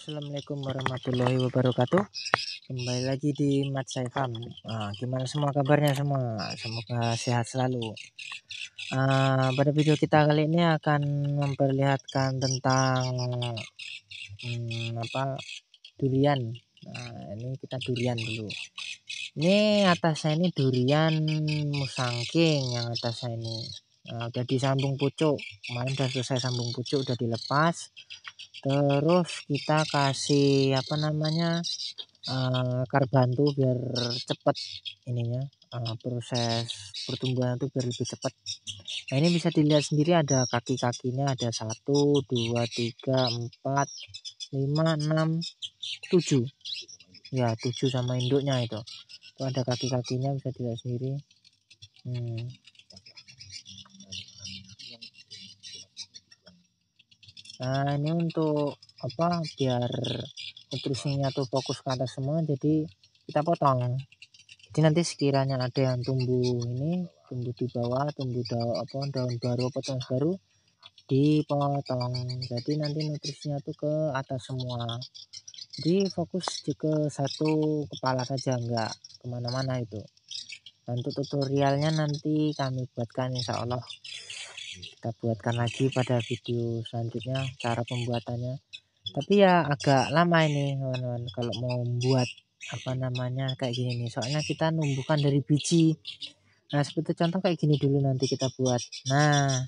Assalamualaikum warahmatullahi wabarakatuh Kembali lagi di Mat Saifam nah, Gimana semua kabarnya semua Semoga sehat selalu uh, Pada video kita kali ini akan memperlihatkan tentang um, apa Durian nah, Ini kita durian dulu Ini atasnya ini durian musangking Yang atasnya ini udah eh, disambung pucuk kemarin udah selesai sambung pucuk udah dilepas terus kita kasih apa namanya uh, karbantu biar cepet ininya uh, proses pertumbuhan itu biar lebih cepat nah ini bisa dilihat sendiri ada kaki-kakinya ada satu dua tiga empat lima enam tujuh ya tujuh sama induknya itu itu ada kaki-kakinya bisa dilihat sendiri hmm. Nah, ini untuk apa biar nutrisinya tuh fokus ke atas semua jadi kita potong. Jadi nanti sekiranya ada yang tumbuh ini tumbuh di bawah, tumbuh daun apa daun baru, potong baru dipotong. Jadi nanti nutrisinya tuh ke atas semua. Jadi fokus ke satu kepala saja enggak kemana-mana itu. Nah, untuk tutorialnya nanti kami buatkan insya Allah kita buatkan lagi pada video selanjutnya cara pembuatannya tapi ya agak lama ini teman-teman kalau mau membuat apa namanya kayak gini nih soalnya kita numbuhkan dari biji nah seperti contoh kayak gini dulu nanti kita buat nah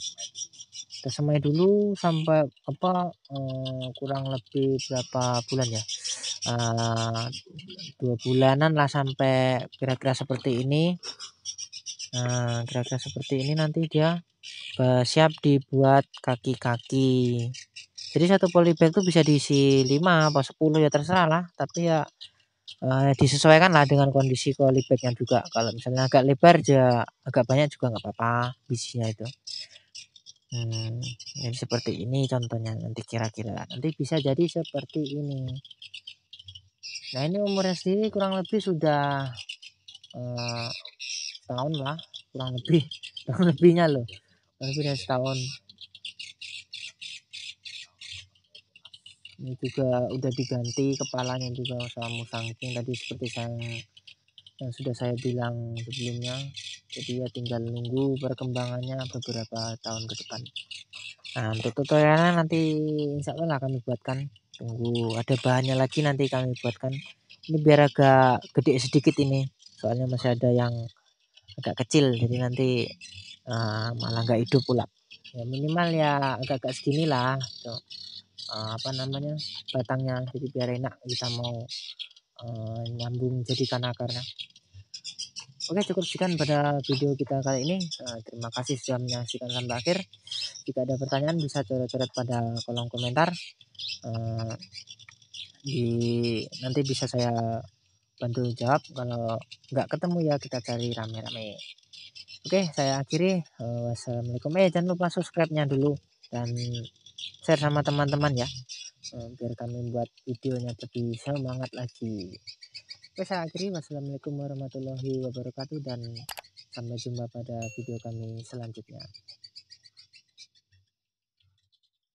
kita semai dulu sampai apa eh, kurang lebih berapa bulan ya eh, dua bulanan lah sampai kira-kira seperti ini Nah, kira-kira seperti ini nanti dia eh, siap dibuat kaki-kaki. Jadi satu polybag itu bisa diisi 5 atau 10 ya terserah lah, tapi ya eh, disesuaikan lah dengan kondisi polybagnya juga. Kalau misalnya agak lebar ya agak banyak juga nggak apa-apa isinya itu. Hmm, jadi seperti ini contohnya nanti kira-kira. Nanti bisa jadi seperti ini. Nah, ini umurnya sendiri kurang lebih sudah eh, setahun lah kurang lebih kurang lebihnya loh kurang lebih dari setahun ini juga udah diganti kepalanya juga sama musangking tadi seperti saya yang sudah saya bilang sebelumnya jadi ya tinggal nunggu perkembangannya beberapa tahun ke depan nah untuk tutorialnya nanti insya Allah akan kami buatkan tunggu ada bahannya lagi nanti kami buatkan ini biar agak gede sedikit ini soalnya masih ada yang agak kecil jadi nanti uh, malah nggak hidup pula ya minimal ya agak-agak segini lah gitu. uh, apa namanya batangnya jadi biar enak kita mau uh, nyambung jadikan akarnya Oke cukup sekian pada video kita kali ini uh, Terima kasih sudah menyaksikan sampai akhir Jika ada pertanyaan bisa coret-coret pada kolom komentar uh, di Nanti bisa saya bantu jawab kalau nggak ketemu ya kita cari rame-rame oke saya akhiri eh, wassalamualaikum eh jangan lupa subscribe-nya dulu dan share sama teman-teman ya eh, biar kami buat videonya lebih semangat lagi oke saya akhiri wassalamualaikum warahmatullahi wabarakatuh dan sampai jumpa pada video kami selanjutnya